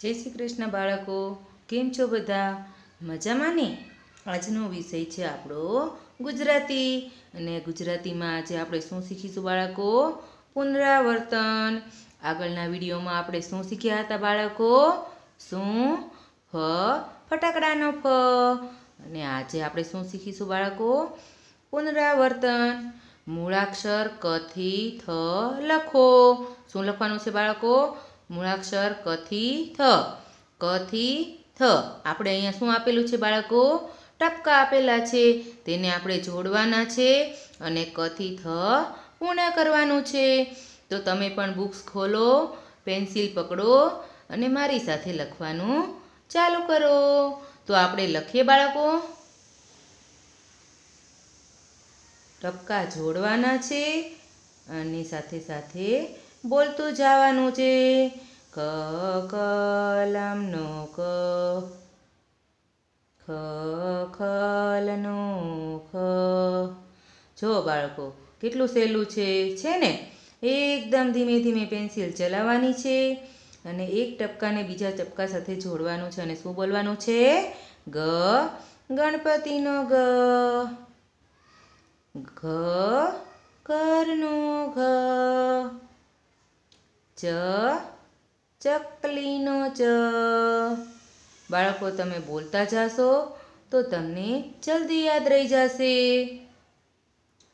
જય શ્રી કૃષ્ણ બાળકો કેમ છો બધા મજામાં ને આજનો વિષય છે આપણો ગુજરાતી અને ગુજરાતીમાં આજે આપણે શું શીખીશું બાળકો પુનરાવર્તન આગળના વિડીયોમાં આપણે શું શીખ્યા હતા બાળકો શું ફ ફટાકડાનો ફ અને આજે આપણે શું શીખીશું બાળકો પુનરાવર્તન મૂળાક્ષર કથી થ લખો શું લખવાનું છે બાળકો મૂળાક્ષર કથી થ કથી થ આપણે અહીંયા શું આપેલું છે બાળકો ટપકા આપેલા છે તેને આપણે જોડવાના છે અને કથી થ પૂર્ણ કરવાનું છે તો તમે પણ બુક્સ ખોલો પેન્સિલ પકડો અને મારી સાથે લખવાનું ચાલુ કરો તો આપણે લખીએ બાળકો ટપકા જોડવાના છે અને સાથે સાથે બોલતું જવાનું છે ક કલમનો ક ખ ખલનો ખ જો બાળકો કેટલું સહેલું છે છે ને એકદમ ધીમે ધીમે પેન્સિલ ચલાવવાની છે અને એક ટપકાને બીજા ટપકા સાથે જોડવાનું છે અને શું બોલવાનું છે ગ ગણપતિનો ગ ઘ ચ ચકલીનો ચ બાળકો તમે બોલતા જાશો તો તમને જલ્દી યાદ રહી જશે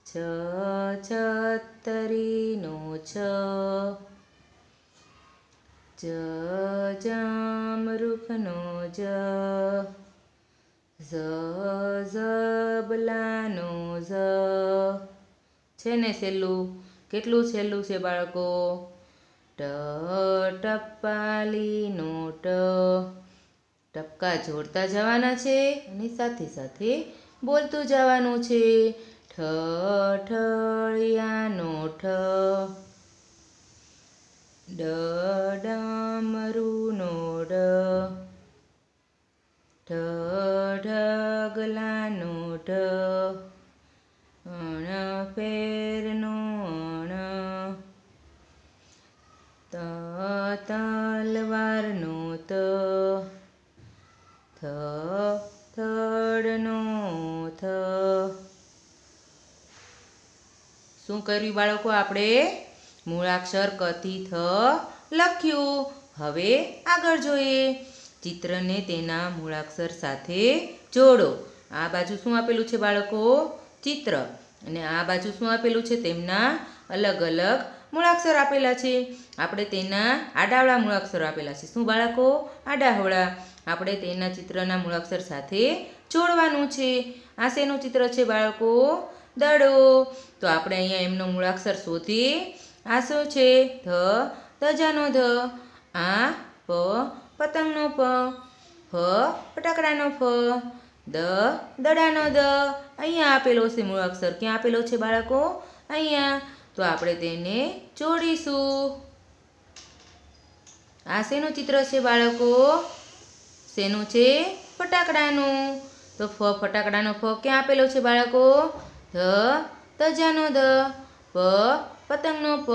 છ છતરીનો છ જ જામરૂખનો જ ઝ ઝબલાનો ઝ છે ને છેલ્લું કેટલું સહેલું છે બાળકો ટપાલી નોટ ટપકા જોડતા જવાના છે અને સાથે સાથે બોલતું જવાનું છે ઠળિયાનો ઠ ડમરુનો ડ ઢગલાનો ઢ ફે થ થડ નો થ શું કર્યું બાળકો આપણે મૂળાક્ષર કથી થ લખ્યું હવે આગળ જોઈએ ચિત્રને તેના મૂળાક્ષર સાથે જોડો આ બાજુ શું આપેલું છે બાળકો ચિત્ર અને આ બાજુ શું આપેલું છે તેમના અલગ અલગ મૂળાક્ષર આપેલા છે આપણે તેના આડાવળા મૂળાક્ષર આપેલા છે શું બાળકો આડાવળા આપણે તેના ચિત્રના મૂળાક્ષર સાથે જોડવાનું છે આ શેનું ચિત્ર છે બાળકો દડો તો આપણે અહીંયા એમનો મૂળાક્ષર શોધી આ શું છે ધ ધજાનો ધ આ પ પતંગનો પ ફ ફટાકડાનો ફ દ દડાનો દ અહીંયા આપેલો છે મૂળાક્ષર ક્યાં આપેલો છે બાળકો અહીંયા તો આપણે તેને જોડીશું આ શેનું ચિત્ર છે બાળકો શેનું છે ફટાકડાનું તો ફ ફટાકડાનો ફ ક્યાં આપેલો છે બાળકો ધ ધજાનો ધ પ પતંગનો પ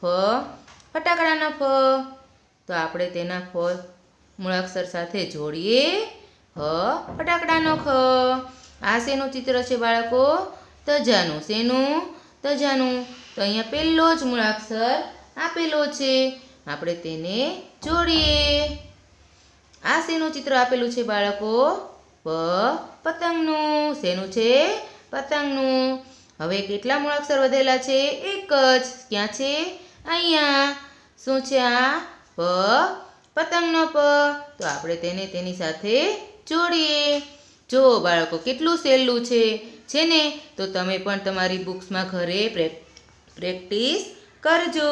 ફ ફટાકડાનો ફ તો આપણે તેના ફ મૂળાક્ષર સાથે જોડીએ હ ફટાકડાનો ખ આ શેનું ચિત્ર છે બાળકો ધજાનું શેનું તજાનું તો અહીંયા પહેલો જ મૂળાક્ષર આપેલો છે આપણે તેને જોડીએ આ શેનું ચિત્ર આપેલું છે બાળકો પ પતંગનું શેનું છે પતંગનું હવે કેટલા મૂળાક્ષર વધેલા છે એક જ ક્યાં છે અહીંયા શું છે આ પ પતંગનો પ તો આપણે તેને તેની સાથે જોડીએ જુઓ બાળકો કેટલું સહેલું છે છે ને તો તમે પણ તમારી બુક્સમાં ઘરે પ્રેક્ટિસ કરજો